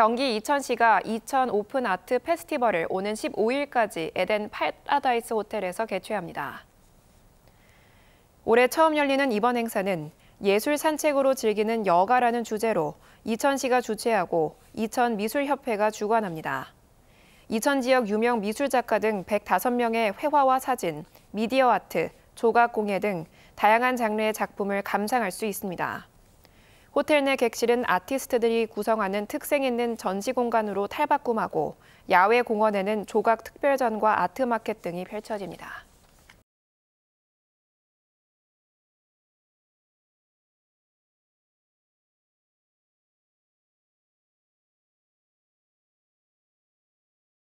경기 이천시가 이천 오픈 아트 페스티벌을 오는 15일까지 에덴 파라다이스 호텔에서 개최합니다. 올해 처음 열리는 이번 행사는 예술 산책으로 즐기는 여가라는 주제로 이천시가 주최하고 이천미술협회가 주관합니다. 이천 지역 유명 미술 작가 등 105명의 회화와 사진, 미디어 아트, 조각 공예 등 다양한 장르의 작품을 감상할 수 있습니다. 호텔 내 객실은 아티스트들이 구성하는 특색 있는 전시 공간으로 탈바꿈하고 야외 공원에는 조각 특별전과 아트 마켓 등이 펼쳐집니다.